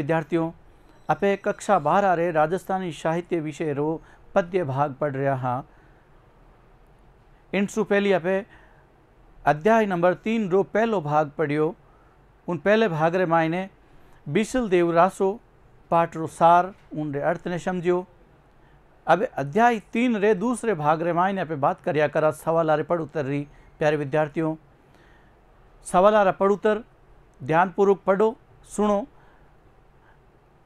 विद्यार्थियों વિદ્યાર્થીઓ कक्षा बारह रे राजस्थानी साहित्य विषय रो पद्य भाग पढ़ रहा हाँ इंटू पहली अपे अध्याय नंबर तीन रो पहलो भाग पढ़ियो उन पहले भाग रे मायने बिशल देव रासो पाठ रो सार उन रे अर्थ ने समझियो अब अध्याय तीन रे दूसरे भाग रे मायने अपे बात करिया करा सवाल रे पढ़ उतर रही प्यारे विद्यार्थियों सवाल रहा पढ़ उतर ध्यानपूर्वक पढ़ो सुनो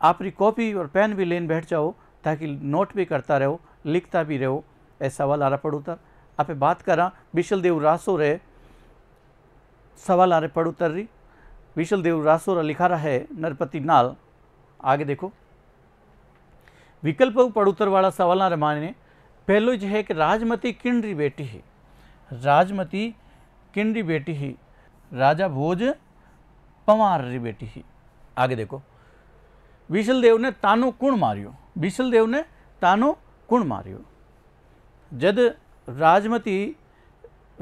आपकी कॉपी और पेन भी लेन बैठ जाओ ताकि नोट भी करता रहो लिखता भी रहो ऐसा सवाल रहा पढ़ उतर आप बात करा विशल देव रासो रे सवाल आरे पढ़ उतर रही विशल देव रासो रा लिखा रहा है नरपति नाल आगे देखो विकल्प पढ़ उतर वाला सवाल रे माने पहलो जो है कि राजमती किंडरी बेटी है राजमती किंडरी बेटी ही राजा भोज पंवार री बेटी ही आगे देखो ने વિશલદેવને તાનો કુણ માર્યો વિશલદેવને તાનો કુણ માર્યો જદ રાજમતી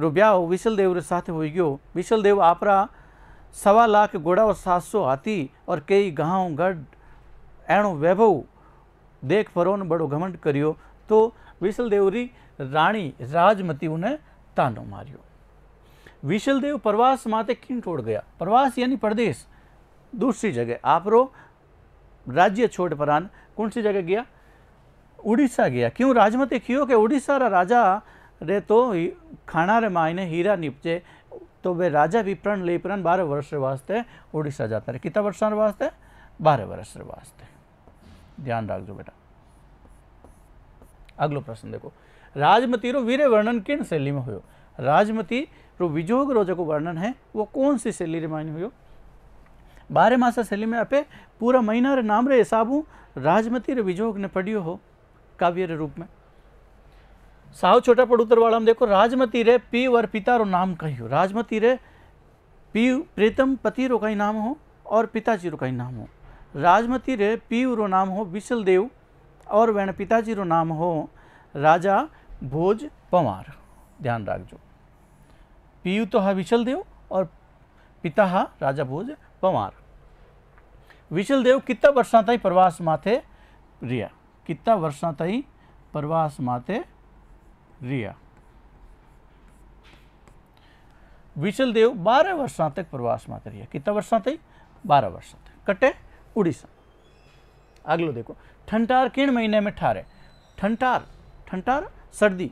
રૂબ્યાઓ વિશલદેવ સાથે હોઈ ગયો વિશલદેવ आपरा सवा लाख घोड़ा और सात सौ हाथी और कई गाँव गढ़ एणो वैभव देख फरोन बड़ो घमंड करियो तो विशलदेवरी राणी राजमती उन्हें तानो मारियो विशलदेव प्रवास माते किन टोड़ गया प्रवास यानी प्रदेश दूसरी जगह आपरो राज्य छोड़ परान कौन सी जगह गया उड़ीसा गया क्यों राज क्यों के उड़ीसा रा राजा रे तो खाना रे मायने हीरा निपजे तो वे राजा भी प्रण ले प्रण बारह वर्ष वास्ते उड़ीसा जाता है कितना वर्ष वास्ते बारह वर्ष वास्ते ध्यान रख दो बेटा अगलो प्रश्न देखो राजमती रो वीर वर्णन किन शैली में हो राजमती रो विजोग रो जो वर्णन है वो कौन सी शैली रे मायने हुई बारह मास में ಮಾಸ पूरा महीना रे नाम रे ಹಿಸಾಬು राजमती रे विजोग ने पढ़ियो हो काव्य रे रूप में साहु छोटा पड़ोतर वाला हम देखो राजमती रे पी और पिता रो नाम कही राजमती रे पी प्रीतम पति रो कहीं नाम हो और पिताजी रो कहीं नाम हो राजमती रे पी रो नाम हो विशल देव और वेण पिताजी रो नाम हो राजा भोज पंवार ध्यान जो पीयू तो हा विशल देव और पिता हा राजा भोज पंवार विशल देव कितना वर्षा तई प्रवास माथे रिया कितना वर्षा तई प्रवास माथे रिया विशल देव बारह वर्षा तक प्रवास माथे रिया कितना वर्षा तई बारह वर्षा तक कटे उड़ीसा अगलो देखो ठंडार किन महीने में ठारे ठंडार ठंडार सर्दी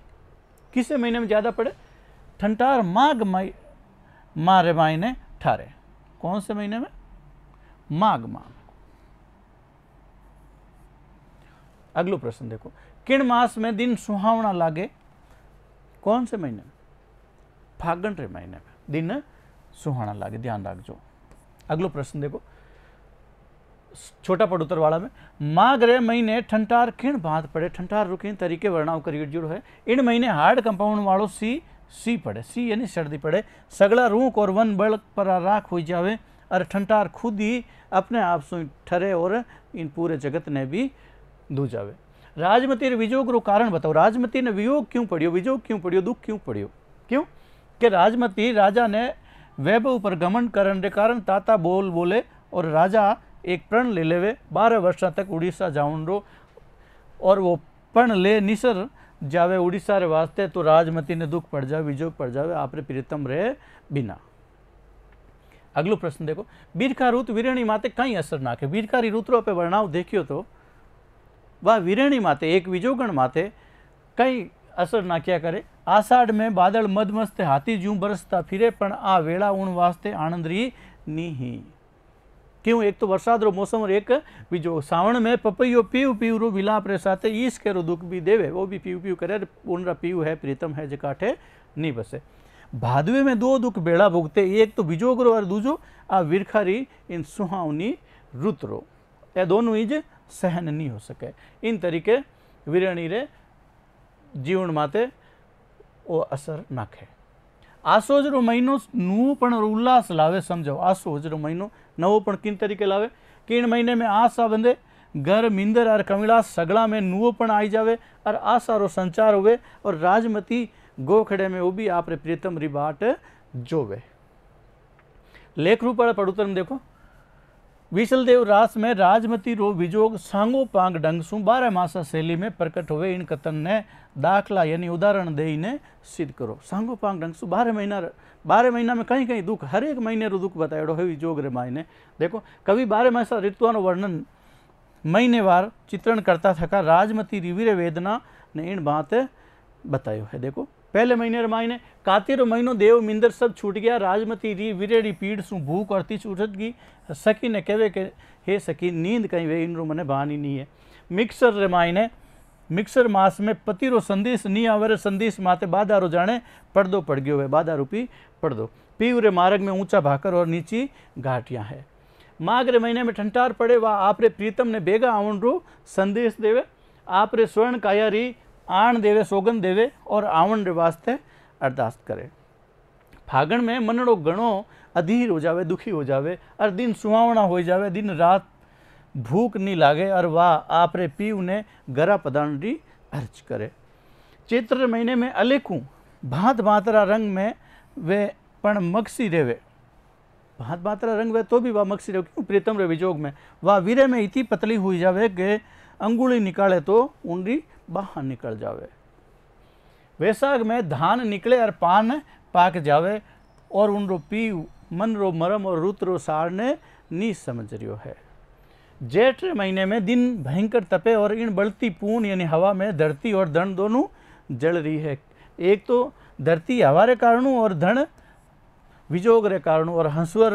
किस महीने में ज्यादा पड़े ठंडार माघ मई मारे मायने ठारे कौन से महीने में मागमा अगलो प्रश्न देखो किण मास में दिन सुहावना लागे कौन से महीने में फागण रे महीने में दिन सुहाना लागे ध्यान जो अगलो प्रश्न देखो छोटा पड़ोतर वाला में माघ रे महीने ठंटार खीण बांध पड़े ठंटार रुके तरीके वर्णाव करियो जुड़ो है इन महीने हार्ड कंपाउंड वालों सी सी पड़े सी यानी सर्दी पड़े सगड़ा रूख और वन बल पर राख हो जावे और ठंडार खुद ही अपने आप सु ठरे और इन पूरे जगत ने भी दू जावे राजमती विजोग रो कारण बताओ राजमती ने वियोग क्यों पड़ियो विजोग क्यों पड़ियो दुख क्यों पड़ियो क्यों कि राजमती राजा ने वैभव पर गमन करण के कारण ताता बोल बोले और राजा एक प्रण ले लेवे बारह वर्ष तक उड़ीसा जाऊन रो और वो प्रण ले निसर जावे उड़ीसा रे वास्ते तो राजमती ने दुख पड़ जावे विजोग पड़ जावे आपरे प्रीतम रे बिना अगलो प्रश्न देखो बीरखा ऋतु विरणी माते कई असर नाखे बीरखारी ऋतु आप वर्णाव देखियो तो वह विरणी माते एक विजोगण माते कई असर नाख्या करे आषाढ़ में बादल मदमस्त हाथी जू बरसता फिरे पर आ वेड़ा ऊण वास्ते आनंद री नीही क्यों एक तो वरसाद रो मौसम और एक बीजो सावण में पपैयो पीव पीऊ रो विलाप रे साथ ईश के रो दुख भी देवे वो भी पीऊ पीव करे ऊन रा है प्रीतम है जे काठे नहीं बसे भादवे में दो दुख बेड़ा भुगते एक तो बीजो ग्रह और दूजो आ विरखारी इन सुहावनी रुत्रो ए दोनों ही सहन नहीं हो सके इन तरीके विरणी रे जीवन माते वो असर नाखे आसोज रो महीनो नू उल्लास लावे समझो आसोज रो महीनो नवो पण किन तरीके लावे किन महीने में आस आ बंदे घर मिंदर और कमिला सगला में नुओ आई जावे और आसारो संचार સારો और राजमती गोखड़े में वो भी आप प्रीतम रिबाट जोवे लेख रूप वाला पढ़ोतर में तो देखो विशलदेव रास में राजमती रो विजोग सांगो पांग डंगसू बारह मासा शैली में प्रकट हुए इन कथन ने दाखला यानी उदाहरण दे ने सिद्ध करो सांगो पांग डंगसू बारह महीना बारह महीना में कहीं कहीं दुख हर एक महीने रो दुख बताए है विजोग रे मायने देखो कवि बारह मासा ऋतुआ वर्णन महीने महीनेवार चित्रण करता थका राजमती रिवीरे वेदना ने इन बात बतायो है देखो पहले महीने रमाई ने कातिर महीनो देव मिंदर सब छूट गया राजमती री विरेड़ी पीड़ सु भूख और तीस उठत गई सखी ने कहे के हे सकी नींद कहीं वे इन रो मने बहानी नहीं है मिक्सर रमाई ने मिक्सर मास में पति रो संदेश नी आवरे संदेश माते बाधा रो जाने पड़दो दो पड़ गयो है बाधा रूपी पड़ दो पीव रे मार्ग में ऊंचा भाकर और नीची घाटियाँ है महीने માગરે મહિનામે ઠંટાર પડે વા આપરે પ્રીતમને ભેગા આવણરૂ संदेश देवे आपरे स्वर्ण कायारी आण देवे सोगन देवे और आवण रे वास्ते अरदास करे फागण में मनड़ो घणो अधीर हो जावे दुखी हो जावे और दिन सुहावना हो जावे दिन रात भूख नहीं लागे और वाह आपरे पीव ने गरा पदान री अर्च करे चैत्र महीने में अलेकू भांत भांतरा रंग में वे पण मक्सी रेवे भात मात्रा रंग वे तो भी वह मक्सी क्यों प्रीतम रे विजोग में वह वीरे में इति पतली हुई जावे के अंगुली निकाले तो उंडी बाहर निकल जावे वैसाख में धान निकले और पान पाक जावे और उन रो पी मन रो मरम और रुत रो सार ने नी समझ रियो है जेठ महीने में दिन भयंकर तपे और इन बढ़ती पून यानी हवा में धरती और धन दोनों जल रही है एक तो धरती हवा के कारणों और धन विजोग रे कारण और हंसवर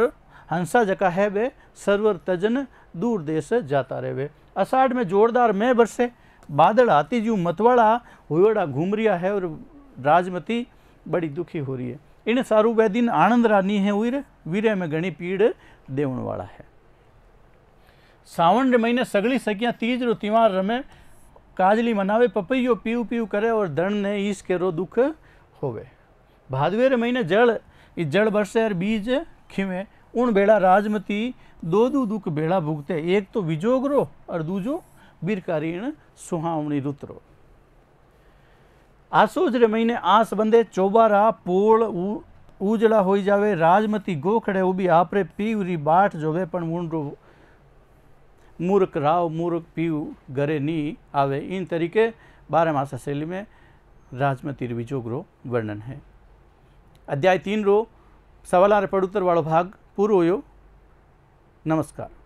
हंसा जका है वे सर्वर तजन दूर देश जाता रहे वे अषाढ़ में जोरदार मैं बरसे बादल आती जू मतवाड़ा हुएड़ा घूम रिया है और राजमती बड़ी दुखी हो रही है इन सारू वह दिन आनंद रानी है वीर में गणी पीड़ देवण वाला है सावन रे महीने सगली सकिया तीज रो तिवार रमे काजली मनावे पपैयो पीऊ पीऊ करे और दण ने ईस के रो दुख होवे भादवे रे महीने जड़ जड़ बरसे बीज खिमे उन बेड़ा राजमती दो दू दुख बेड़ा भुगते एक तो विजोग और दूजो बीरकारीण सुहावनी रुतरो आसोज रे महीने आस बंदे चौबारा पोल उजड़ा हो जावे राजमती गोखड़े उबी आपरे पीवरी बाट जोवे पण मुंडो मूर्ख राव मूर्ख पीव घरे नी आवे इन तरीके बारह मास शैली में राजमती रिविजोग्रो वर्णन है અધ્યાય તીનરો સવાલ અને પડઉત્તરવાળો ભાગ પૂરો હોયો નમસ્કાર